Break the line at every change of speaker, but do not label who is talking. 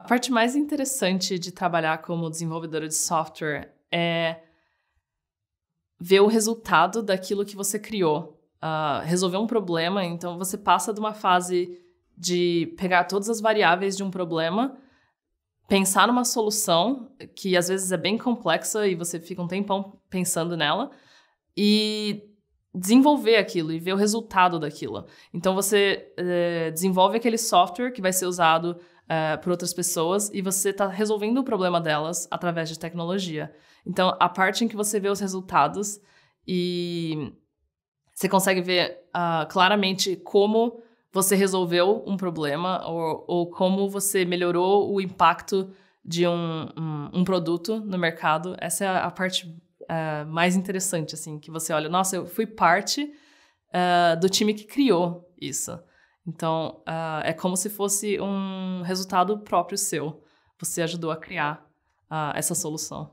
A parte mais interessante de trabalhar como desenvolvedora de software é ver o resultado daquilo que você criou, uh, resolver um problema. Então, você passa de uma fase de pegar todas as variáveis de um problema, pensar numa solução, que às vezes é bem complexa e você fica um tempão pensando nela, e desenvolver aquilo e ver o resultado daquilo. Então você é, desenvolve aquele software que vai ser usado é, por outras pessoas e você está resolvendo o problema delas através de tecnologia. Então a parte em que você vê os resultados e você consegue ver uh, claramente como você resolveu um problema ou, ou, como você melhorou o impacto de um, um, um produto no mercado. Essa é a parte uh, mais interessante, assim, que você olha, nossa, eu fui parte uh, do time que criou isso. Então, uh, é como se fosse um resultado próprio seu. Você ajudou a criar essa solução.